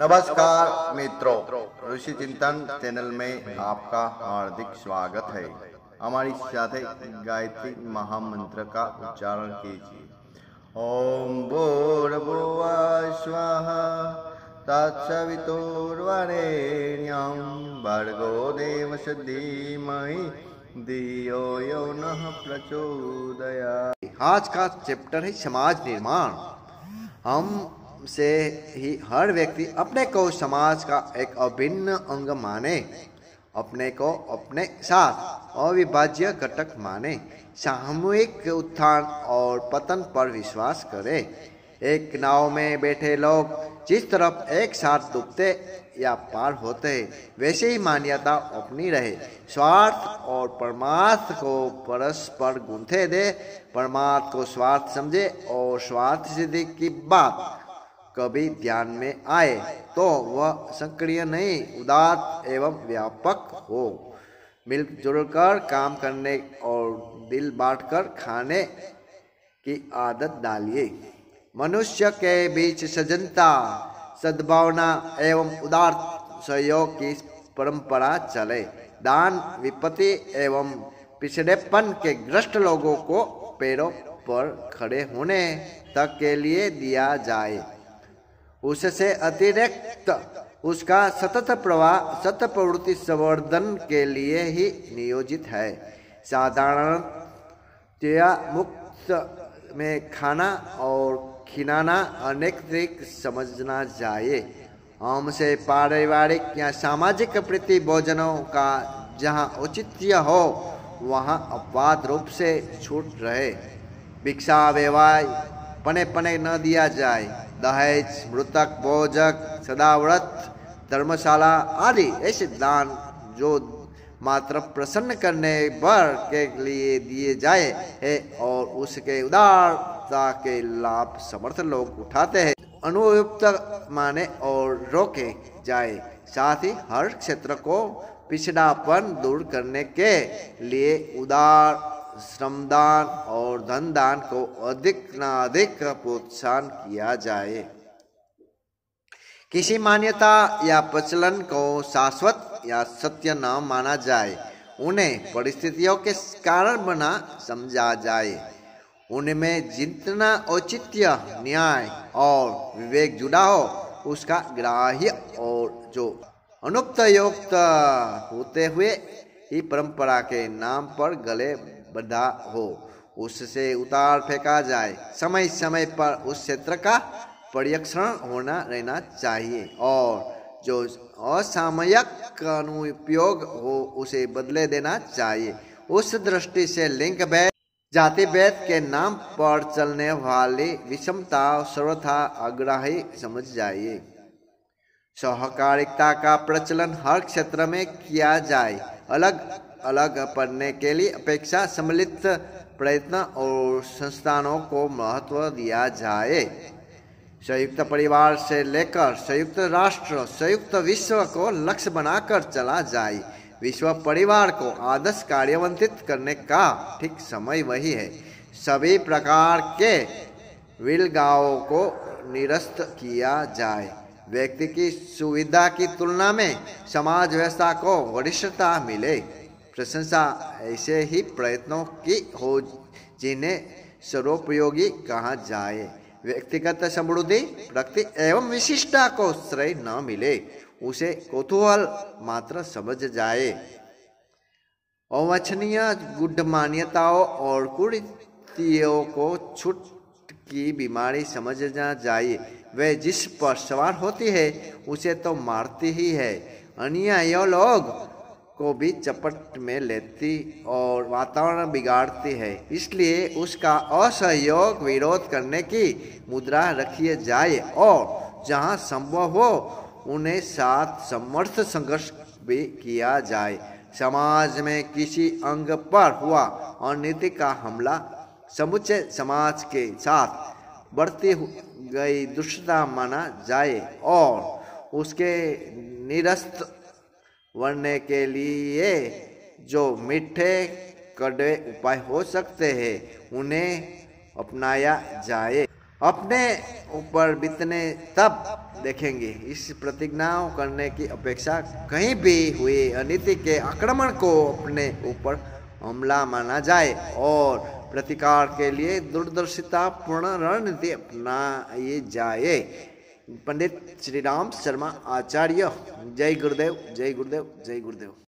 नमस्कार मित्रों ऋषि चिंतन चैनल में आपका हार्दिक स्वागत है हमारी साथ गायत्री महामंत्र का उच्चारण कीजिए ओम बोर स्व भर्गो देव धीमहि दियो यो न प्रचोदया आज का चैप्टर है समाज निर्माण हम से ही हर व्यक्ति अपने को समाज का एक अभिन्न अंग माने अपने को अपने साथ अविभाज्य घटक माने सामूहिक उत्थान और पतन पर विश्वास करे एक नाव में बैठे लोग जिस तरफ एक साथ डूबते या पार होते वैसे ही मान्यता अपनी रहे स्वार्थ और परमार्थ को परस्पर गूंथे दे परमार्थ को स्वार्थ समझे और स्वार्थ सिद्धि की बात कभी ध्यान में आए तो वह सक्रिय नहीं उदात एवं व्यापक हो मिलजुल कर काम करने और दिल बांटकर खाने की आदत डालिए मनुष्य के बीच सजनता सद्भावना एवं उदार सहयोग की परंपरा चले दान विपत्ति एवं पिछड़ेपन के ग्रस्त लोगों को पैरों पर खड़े होने तक के लिए दिया जाए उससे अतिरिक्त उसका सतत प्रवाह सत प्रवृत्ति संवर्धन के लिए ही नियोजित है साधारण मुक्त में खाना और खिलाना अनेक समझना जाए हमसे पारिवारिक या सामाजिक प्रति भोजनों का जहाँ औचित्य हो वहाँ अपवाद रूप से छूट रहे भिक्षा व्यवहार पने पने न दिया जाए दहेज मृतक भोजक सदाव्रत धर्मशाला आदि ऐसे दान जो मात्र प्रसन्न करने भर के लिए दिए जाए है और उसके उदारता के लाभ समर्थ लोग उठाते हैं अनुयुक्त माने और रोके जाए साथ ही हर क्षेत्र को पिछड़ापन दूर करने के लिए उदार श्रमदान और धनदान को अधिक न अधिक प्रोत्साहन किया जाए किसी मान्यता या प्रचलन को शाश्वत या सत्य न माना जाए उन्हें परिस्थितियों के कारण बना समझा जाए उनमें जितना औचित्य न्याय और विवेक जुड़ा हो उसका ग्राह्य और जो अनुपयुक्त होते हुए ही परंपरा के नाम पर गले बंधा हो उससे उतार फेंका जाए समय समय पर उस क्षेत्र का परीक्षण होना रहना चाहिए और जो असामयिक अनुपयोग हो उसे बदले देना चाहिए उस दृष्टि से लिंग भेद जाति भेद के नाम पर चलने वाली विषमता सर्वथा अग्राही समझ जाइए सहकारिता का प्रचलन हर क्षेत्र में किया जाए अलग अलग पढ़ने के लिए अपेक्षा सम्मिलित प्रयत्न और संस्थानों को महत्व दिया जाए संयुक्त परिवार से लेकर संयुक्त राष्ट्र संयुक्त विश्व को लक्ष्य बनाकर चला जाए विश्व परिवार को आदर्श कार्यवंतित करने का ठीक समय वही है सभी प्रकार के विलगावों को निरस्त किया जाए व्यक्ति की सुविधा की तुलना में समाज व्यवस्था को वरिष्ठता मिले प्रशंसा ऐसे ही प्रयत्नों की हो जिन्हें सर्वोपयोगी कहा जाए व्यक्तिगत समृद्धि प्रकृति एवं विशिष्टता को श्रेय न मिले उसे कौतूहल मात्र समझ जाए अवचनीय गुड मान्यताओं और कुरीतियों को छुट की बीमारी समझ जा जाए वे जिस पर सवार होती है उसे तो मारती ही है अन्य लोग को भी चपट में लेती और वातावरण बिगाड़ती है इसलिए उसका असहयोग विरोध करने की मुद्रा रखी जाए और जहाँ संभव हो उन्हें साथ समर्थ संघर्ष भी किया जाए समाज में किसी अंग पर हुआ अनिति का हमला समुचे समाज के साथ बढ़ती गई दुष्टता माना जाए और उसके निरस्त वरने के लिए जो मीठे कड़वे उपाय हो सकते हैं उन्हें अपनाया जाए अपने ऊपर बीतने तब देखेंगे इस प्रतिज्ञा करने की अपेक्षा कहीं भी हुए अनिति के आक्रमण को अपने ऊपर हमला माना जाए और प्रतिकार के लिए दूरदर्शिता पूर्ण रणनीति अपनाई जाए पंडित श्री राम शर्मा आचार्य जय गुरुदेव जय गुरुदेव जय गुरुदेव